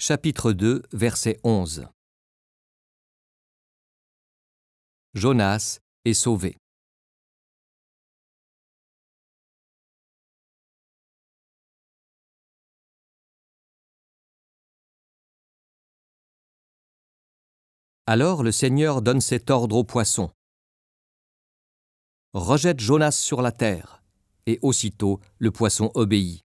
Chapitre 2, verset 11. Jonas est sauvé. Alors le Seigneur donne cet ordre au poisson. Rejette Jonas sur la terre. Et aussitôt le poisson obéit.